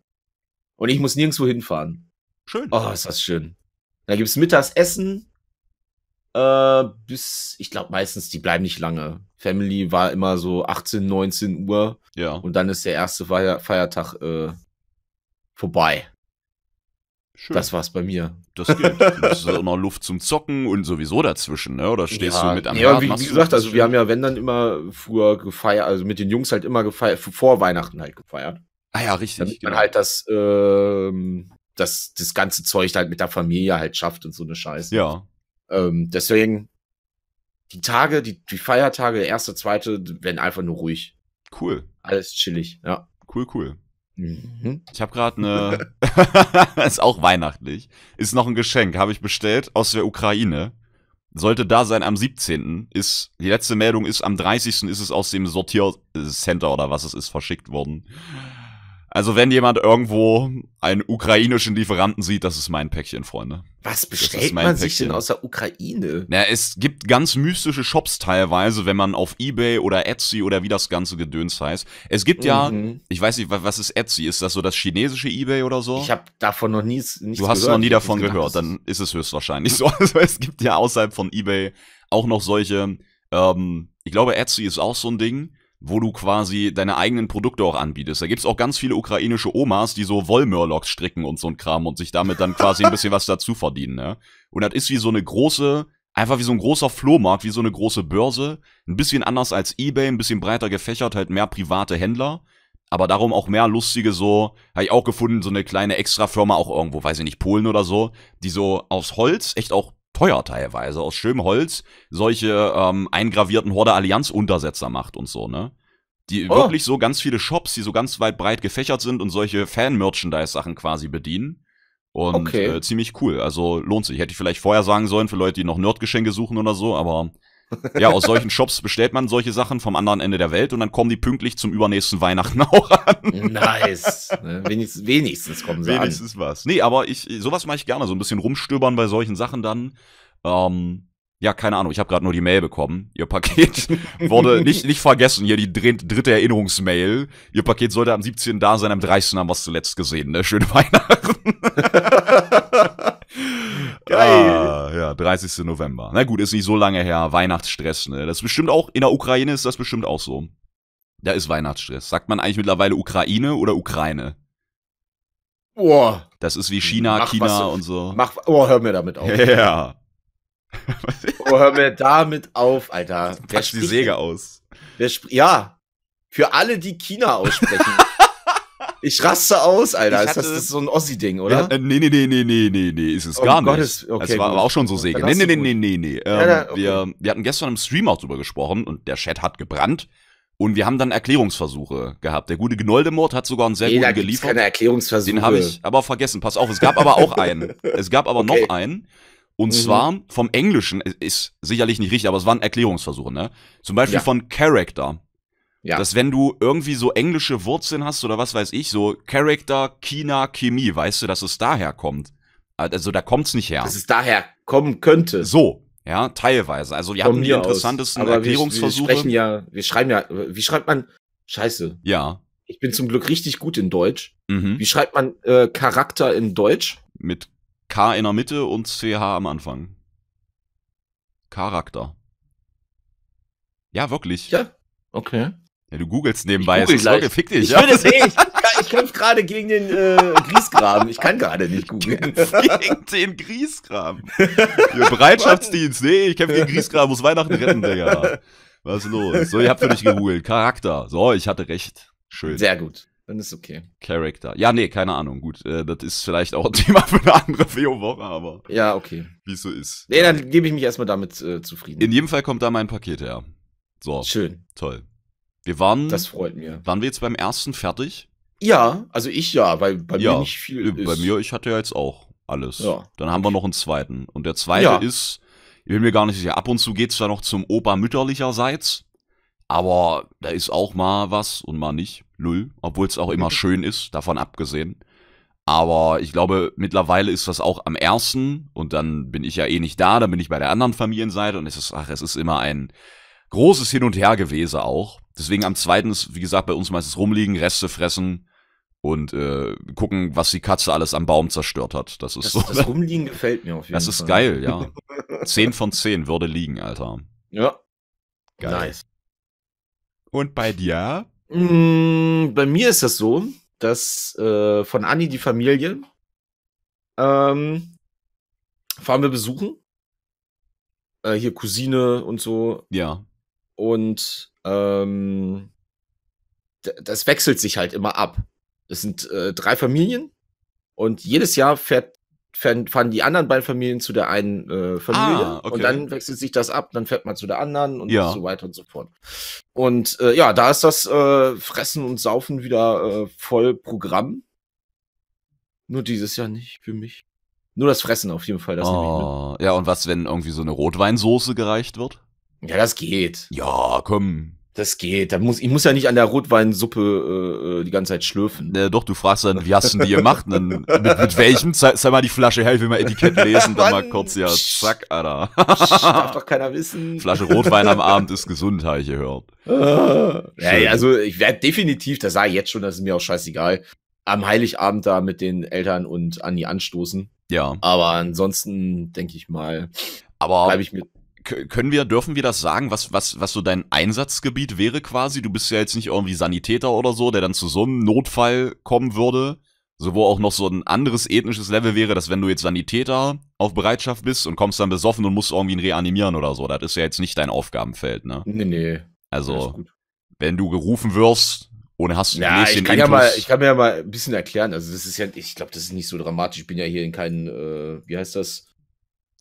Und ich muss nirgendwo hinfahren. Schön. Oh, ist das schön. Da gibt's mittags Essen, äh, bis, ich glaube meistens, die bleiben nicht lange. Family war immer so 18, 19 Uhr. Ja. Und dann ist der erste Feier Feiertag äh, vorbei. Schön. Das war's bei mir. Das geht. Das ist auch noch Luft zum Zocken und sowieso dazwischen, ne? Oder stehst ja, du mit am Ja, wie, wie gesagt, also wir haben ja, wenn dann immer früher gefeiert, also mit den Jungs halt immer gefeiert, vor Weihnachten halt gefeiert. Ah ja, richtig. Damit genau. man halt das, ähm, das, das ganze Zeug halt mit der Familie halt schafft und so eine Scheiße. Ja. Ähm, deswegen, die Tage, die, die Feiertage, erste, zweite, werden einfach nur ruhig. Cool. Alles chillig, ja. Cool, cool. Mhm. Ich habe gerade eine. ist auch weihnachtlich. Ist noch ein Geschenk, habe ich bestellt aus der Ukraine. Sollte da sein am 17. Ist, die letzte Meldung ist am 30. ist es aus dem Sortiercenter oder was es ist verschickt worden. Also wenn jemand irgendwo einen ukrainischen Lieferanten sieht, das ist mein Päckchen, Freunde. Was bestellt man Päckchen. sich denn aus der Ukraine? Na, es gibt ganz mystische Shops teilweise, wenn man auf Ebay oder Etsy oder wie das ganze Gedöns heißt. Es gibt mhm. ja, ich weiß nicht, was ist Etsy? Ist das so das chinesische Ebay oder so? Ich habe davon noch nie nichts gehört. Du hast gehört. noch nie davon gedacht, gehört, dann ist es höchstwahrscheinlich so. Also es gibt ja außerhalb von Ebay auch noch solche, ähm, ich glaube Etsy ist auch so ein Ding wo du quasi deine eigenen Produkte auch anbietest. Da gibt's auch ganz viele ukrainische Omas, die so Wollmörlocks stricken und so ein Kram und sich damit dann quasi ein bisschen was dazu verdienen. Ne? Und das ist wie so eine große, einfach wie so ein großer Flohmarkt, wie so eine große Börse. Ein bisschen anders als Ebay, ein bisschen breiter gefächert, halt mehr private Händler. Aber darum auch mehr lustige, so, habe ich auch gefunden, so eine kleine Extrafirma, auch irgendwo, weiß ich nicht, Polen oder so, die so aus Holz echt auch teuer teilweise, aus schönem Holz solche ähm, eingravierten Horde-Allianz-Untersetzer macht und so, ne? Die oh. wirklich so ganz viele Shops, die so ganz weit breit gefächert sind und solche Fan-Merchandise-Sachen quasi bedienen. Und okay. äh, ziemlich cool. Also lohnt sich. Hätte ich vielleicht vorher sagen sollen für Leute, die noch Nerdgeschenke suchen oder so, aber ja, aus solchen Shops bestellt man solche Sachen vom anderen Ende der Welt und dann kommen die pünktlich zum übernächsten Weihnachten auch an. Nice. Ne, wenigstens, wenigstens kommen sie wenigstens an. Wenigstens was. Nee, aber ich, sowas mache ich gerne, so ein bisschen rumstöbern bei solchen Sachen dann. Ähm, ja, keine Ahnung, ich habe gerade nur die Mail bekommen. Ihr Paket wurde nicht, nicht vergessen. Hier die dritte Erinnerungsmail. Ihr Paket sollte am 17. da sein, am 30. haben wir es zuletzt gesehen. Ne? Schöne Weihnachten. Geil. Ah, ja, 30. November. Na gut, ist nicht so lange her. Weihnachtsstress, ne? Das ist bestimmt auch, in der Ukraine ist das bestimmt auch so. Da ist Weihnachtsstress. Sagt man eigentlich mittlerweile Ukraine oder Ukraine? Boah. Das ist wie China, mach, China was, und so. Mach, oh, hör mir damit auf. Ja. Yeah. oh, hör mir damit auf, Alter. Wer die Säge aus. ja. Für alle, die China aussprechen. Ich raste aus, Alter. Hatte, das ist so ein Ossi-Ding, oder? Ja, äh, nee, nee, nee, nee, nee, nee, nee, ist es oh, gar Gottes, nicht. Okay, das war aber auch schon so Säge. Nee, nee, nee, nee, nee, nee. Ähm, ja, okay. wir, wir hatten gestern im Stream auch drüber gesprochen und der Chat hat gebrannt. Und wir haben dann Erklärungsversuche gehabt. Der gute Gnoldemort hat sogar einen sehr nee, guten da geliefert. Keine Erklärungsversuche. Den habe ich aber vergessen. Pass auf, es gab aber auch einen. Es gab aber okay. noch einen. Und mhm. zwar vom Englischen, ist sicherlich nicht richtig, aber es waren Erklärungsversuche, ne? Zum Beispiel ja. von Character. Ja. Dass wenn du irgendwie so englische Wurzeln hast oder was weiß ich, so Character, China, Chemie, weißt du, dass es daher kommt. Also da kommt's nicht her. Dass es daher kommen könnte. So, ja, teilweise. Also wir Von hatten die interessantesten aus. Aber Erklärungsversuche. Wir, wir sprechen ja, wir schreiben ja, wie schreibt man Scheiße? Ja. Ich bin zum Glück richtig gut in Deutsch. Mhm. Wie schreibt man äh, Charakter in Deutsch? Mit K in der Mitte und CH am Anfang. Charakter. Ja, wirklich. Ja. Okay. Ja, du googelst nebenbei. Ich google gleich. fick dich. Ich, ja. will das, ich, ich kämpfe gerade gegen den äh, Griesgraben. Ich kann gerade nicht googeln. Gegen den Griesgraben. Ihr Bereitschaftsdienst. Nee, ich kämpfe gegen Griesgraben. Muss Weihnachten retten, Digga. Was ist los? So, ihr habt für mich gegoogelt. Charakter. So, ich hatte recht. Schön. Sehr gut. Dann ist okay. Character. Ja, nee, keine Ahnung. Gut, äh, das ist vielleicht auch ein Thema für eine andere WoW-Woche, aber. Ja, okay. Wie es so ist. Nee, dann gebe ich mich erstmal damit äh, zufrieden. In jedem Fall kommt da mein Paket her. So. Schön. Toll. Wir waren. Das freut mir. Waren wir jetzt beim ersten fertig? Ja, also ich ja, weil bei ja, mir nicht viel äh, bei ist. mir, ich hatte ja jetzt auch alles. Ja. Dann haben wir noch einen zweiten. Und der zweite ja. ist, ich bin mir gar nicht sicher, ab und zu geht's da noch zum Opa mütterlicherseits. Aber da ist auch mal was und mal nicht. Null. Obwohl es auch immer mhm. schön ist, davon abgesehen. Aber ich glaube, mittlerweile ist das auch am ersten und dann bin ich ja eh nicht da, dann bin ich bei der anderen Familienseite und es ist, ach, es ist immer ein großes Hin und Her gewesen auch. Deswegen am zweiten ist, wie gesagt, bei uns meistens rumliegen, Reste fressen und äh, gucken, was die Katze alles am Baum zerstört hat. Das ist das, so. Das ne? Rumliegen gefällt mir auf jeden das Fall. Das ist geil, ja. zehn von zehn würde liegen, Alter. Ja. Geil. Nice. Und bei dir? Mm, bei mir ist das so, dass äh, von Anni die Familie ähm, fahren wir besuchen. Äh, hier Cousine und so. Ja. Und ähm, das wechselt sich halt immer ab. Es sind äh, drei Familien und jedes Jahr fährt, fährt, fahren die anderen beiden Familien zu der einen äh, Familie ah, okay. und dann wechselt sich das ab, dann fährt man zu der anderen und ja. so weiter und so fort. Und äh, ja, da ist das äh, Fressen und Saufen wieder äh, voll Programm. Nur dieses Jahr nicht für mich. Nur das Fressen auf jeden Fall. Das oh, ja, und was, wenn irgendwie so eine Rotweinsoße gereicht wird? Ja, das geht. Ja, komm. Das geht. Da muss, ich muss ja nicht an der Rotweinsuppe äh, äh die ganze Zeit schlürfen. Ja, äh, doch, du fragst dann, wie hast du die gemacht? Dann, mit, mit welchem? Sag mal die Flasche her, ich will mal Etikett lesen. dann mal kurz ja, zack, Alter. Psch, darf doch keiner wissen. Flasche Rotwein am Abend ist gesund, habe ich gehört. ja, ja, also ich werde definitiv, das sage ich jetzt schon, das ist mir auch scheißegal, am Heiligabend da mit den Eltern und Anni anstoßen. Ja. Aber ansonsten denke ich mal, aber bleibe ich mit können wir, dürfen wir das sagen, was, was, was so dein Einsatzgebiet wäre quasi? Du bist ja jetzt nicht irgendwie Sanitäter oder so, der dann zu so einem Notfall kommen würde, so wo auch noch so ein anderes ethnisches Level wäre, dass wenn du jetzt Sanitäter auf Bereitschaft bist und kommst dann besoffen und musst irgendwie ihn reanimieren oder so, das ist ja jetzt nicht dein Aufgabenfeld, ne? Nee, nee. Also, wenn du gerufen wirst, ohne hast du ja, ich kann ja mal, ich kann mir ja mal ein bisschen erklären. Also das ist ja, ich glaube, das ist nicht so dramatisch. Ich bin ja hier in keinen, äh, wie heißt das,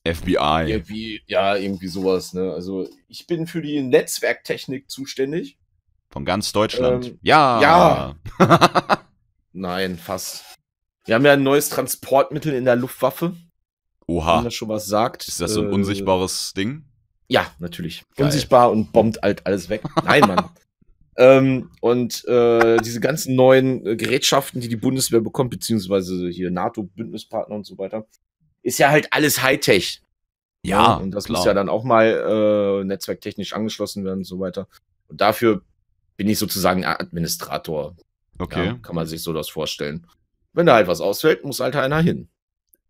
FBI. Irgendwie, ja, irgendwie sowas. Ne? Also ich bin für die Netzwerktechnik zuständig. Von ganz Deutschland. Ähm, ja. Ja. Nein, fast. Wir haben ja ein neues Transportmittel in der Luftwaffe. Oha. Wenn das schon was sagt. Ist das so ein äh, unsichtbares Ding? Ja, natürlich. Geil. Unsichtbar und bombt halt alles weg. Nein, Mann. ähm, und äh, diese ganzen neuen äh, Gerätschaften, die die Bundeswehr bekommt, beziehungsweise hier NATO-Bündnispartner und so weiter, ist ja halt alles Hightech. Ja, ne? und das klar. muss ja dann auch mal äh, netzwerktechnisch angeschlossen werden und so weiter. Und dafür bin ich sozusagen Administrator. Okay. Ja, kann man sich so das vorstellen. Wenn da halt was ausfällt, muss halt einer hin.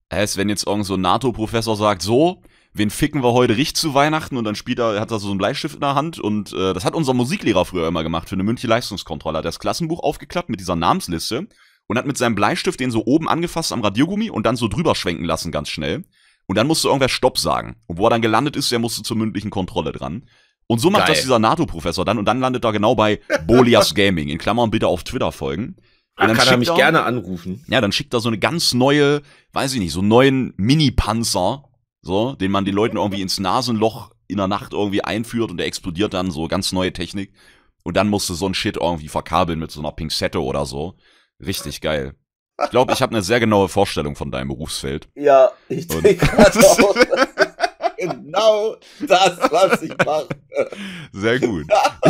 Als wenn jetzt irgend so ein NATO-Professor sagt, so, wen ficken wir heute richtig zu Weihnachten? Und dann spielt er, hat er so ein Bleistift in der Hand und äh, das hat unser Musiklehrer früher immer gemacht für eine mündliche Leistungskontrolle. Hat er das Klassenbuch aufgeklappt mit dieser Namensliste und hat mit seinem Bleistift den so oben angefasst am Radiergummi und dann so drüber schwenken lassen ganz schnell. Und dann musste irgendwer Stopp sagen. Und wo er dann gelandet ist, der musste zur mündlichen Kontrolle dran. Und so macht Geil. das dieser NATO-Professor dann und dann landet er genau bei Bolias Gaming. In Klammern bitte auf Twitter folgen. Und dann kann er mich er, gerne anrufen. Ja, dann schickt er so eine ganz neue, weiß ich nicht, so einen neuen Mini-Panzer, so, den man den Leuten irgendwie ins Nasenloch in der Nacht irgendwie einführt und der explodiert dann so ganz neue Technik. Und dann musste so ein Shit irgendwie verkabeln mit so einer Pinzette oder so. Richtig geil. Ich glaube, ich habe eine sehr genaue Vorstellung von deinem Berufsfeld. Ja, ich denke auch. Genau, genau das, was ich mache. Sehr gut.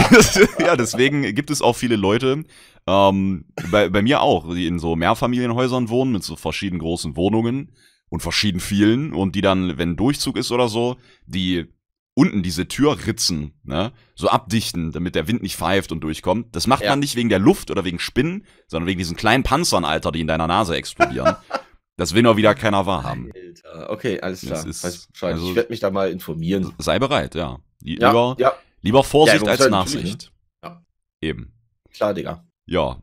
ja, deswegen gibt es auch viele Leute, ähm, bei, bei mir auch, die in so Mehrfamilienhäusern wohnen, mit so verschiedenen großen Wohnungen und verschieden vielen und die dann, wenn Durchzug ist oder so, die unten diese Türritzen ne, so abdichten, damit der Wind nicht pfeift und durchkommt. Das macht ja. man nicht wegen der Luft oder wegen Spinnen, sondern wegen diesen kleinen Panzern, Alter, die in deiner Nase explodieren. das will noch wieder keiner wahrhaben. Alter. Okay, alles klar. Ist, also, ich werde mich da mal informieren. Sei bereit, ja. lieber, ja. lieber Vorsicht als Nachsicht. Ne? Eben. Klar, Digga. Ja.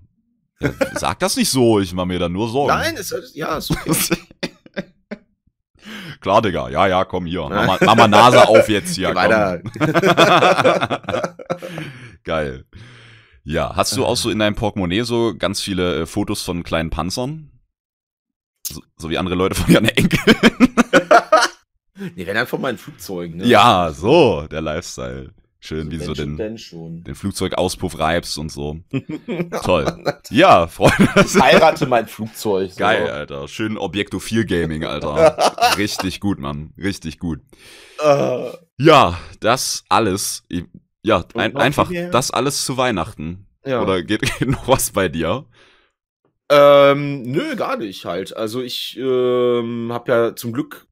Sag das nicht so, ich mache mir da nur Sorgen. Nein, es, ja, ist okay. Klar, Digga. Ja, ja, komm hier. mach mal Nase auf jetzt hier. Weiter. Geil. Ja, hast du auch so in deinem Portemonnaie so ganz viele äh, Fotos von kleinen Panzern? So, so wie andere Leute von ihren Enkeln. nee, wenn dann von meinen Flugzeugen, ne? Ja, so, der Lifestyle. Schön, also wie so den, den Flugzeugauspuff reibst und so. Oh Toll. Ja, Freunde. Ich heirate mein Flugzeug. So. Geil, Alter. Schön Objekto 4 Gaming, Alter. Richtig gut, Mann. Richtig gut. Uh. Ja, das alles. Ja, ein, einfach das alles zu Weihnachten. Ja. Oder geht, geht noch was bei dir? Ähm, nö, gar nicht halt. Also ich ähm, habe ja zum Glück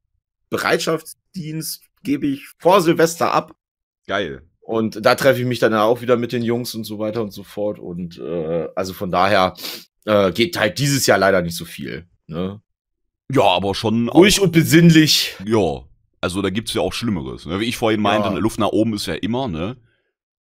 Bereitschaftsdienst, gebe ich vor Silvester ab. Geil. Und da treffe ich mich dann auch wieder mit den Jungs und so weiter und so fort. Und äh, also von daher äh, geht halt dieses Jahr leider nicht so viel. Ne? Ja, aber schon. Ruhig und besinnlich. Ja. Also da gibt's ja auch Schlimmeres. Ne? Wie ich vorhin meinte, ja. Luft nach oben ist ja immer, ne?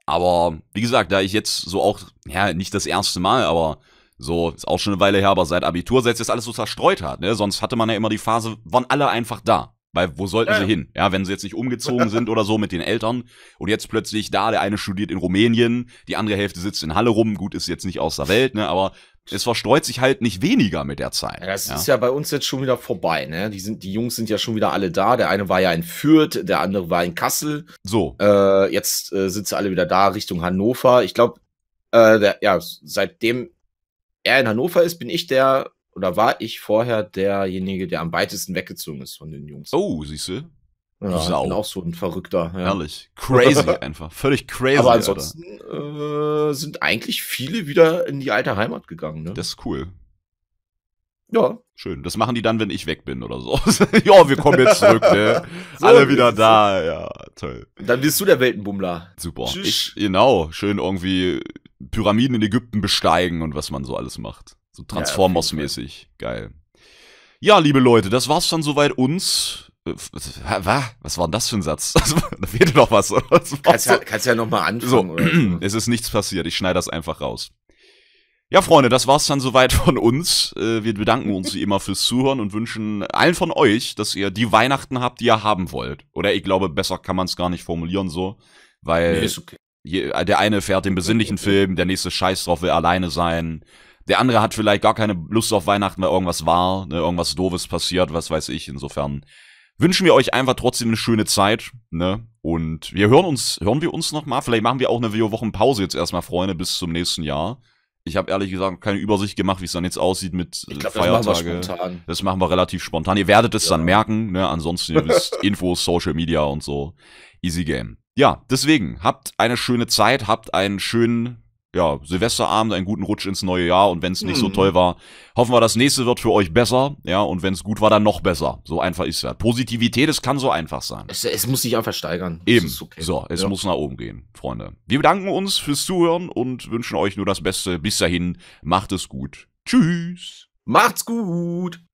Aber wie gesagt, da ich jetzt so auch, ja, nicht das erste Mal, aber so, ist auch schon eine Weile her, aber seit Abitur, seit jetzt alles so zerstreut hat, ne? Sonst hatte man ja immer die Phase, waren alle einfach da. Weil wo sollten ja. sie hin? Ja, wenn sie jetzt nicht umgezogen sind oder so mit den Eltern und jetzt plötzlich da, der eine studiert in Rumänien, die andere Hälfte sitzt in Halle rum, gut, ist jetzt nicht aus der Welt, ne, aber es verstreut sich halt nicht weniger mit der Zeit. Ja, das ja. ist ja bei uns jetzt schon wieder vorbei, ne? Die, sind, die Jungs sind ja schon wieder alle da. Der eine war ja in Fürth, der andere war in Kassel. So. Äh, jetzt äh, sitzen alle wieder da Richtung Hannover. Ich glaube, äh, ja, seitdem er in Hannover ist, bin ich der oder war ich vorher derjenige, der am weitesten weggezogen ist von den Jungs. Oh, siehst du? Ja, Sau. Ich bin auch so ein Verrückter. Ja. Herrlich. Crazy einfach. Völlig crazy. Aber ansonsten äh, sind eigentlich viele wieder in die alte Heimat gegangen. Ne? Das ist cool. Ja. Schön. Das machen die dann, wenn ich weg bin oder so. ja, wir kommen jetzt zurück, ne? so, Alle wieder da, ja, toll. Dann bist du der Weltenbummler. Super. Tschüss. Ich, genau, schön irgendwie Pyramiden in Ägypten besteigen und was man so alles macht. So Transformers-mäßig. Ja, Geil. Ja, liebe Leute, das war's dann soweit uns. Äh, was war denn das für ein Satz? da fehlt noch was. Kannst, ja, kannst ja nochmal anfangen. So. es ist nichts passiert. Ich schneide das einfach raus. Ja, Freunde, das war's dann soweit von uns. Äh, wir bedanken uns wie immer fürs Zuhören und wünschen allen von euch, dass ihr die Weihnachten habt, die ihr haben wollt. Oder ich glaube, besser kann man es gar nicht formulieren so, weil nee, okay. der eine fährt den besinnlichen okay. Film, der nächste scheiß drauf will alleine sein der andere hat vielleicht gar keine Lust auf Weihnachten, weil irgendwas war, ne, irgendwas Doofes passiert, was weiß ich. Insofern wünschen wir euch einfach trotzdem eine schöne Zeit, ne? Und wir hören uns, hören wir uns nochmal. Vielleicht machen wir auch eine Video-Wochenpause jetzt erstmal, Freunde, bis zum nächsten Jahr. Ich habe ehrlich gesagt keine Übersicht gemacht, wie es dann jetzt aussieht mit äh, ich glaub, Feiertage. Das machen, das machen wir relativ spontan. Ihr werdet es ja. dann merken, ne? Ansonsten, ihr wisst, Infos, Social Media und so. Easy Game. Ja, deswegen, habt eine schöne Zeit, habt einen schönen ja, Silvesterabend einen guten Rutsch ins neue Jahr und wenn es nicht mhm. so hm. toll war, hoffen wir, das nächste wird für euch besser, ja, und wenn es gut war, dann noch besser. So einfach ist ja. Positivität, es kann so einfach sein. Es, es muss sich einfach steigern. Eben. Okay. So, es ja. muss nach oben gehen, Freunde. Wir bedanken uns fürs Zuhören und wünschen euch nur das Beste. Bis dahin, macht es gut. Tschüss. Macht's gut.